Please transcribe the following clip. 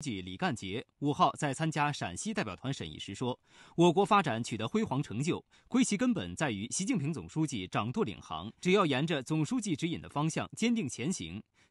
记李干杰五号在参加陕西代表团审议时说，我国发展取得辉煌成就，归其根本在于习近平总书记掌舵领航。只要沿着总书记指引的方向坚定前行。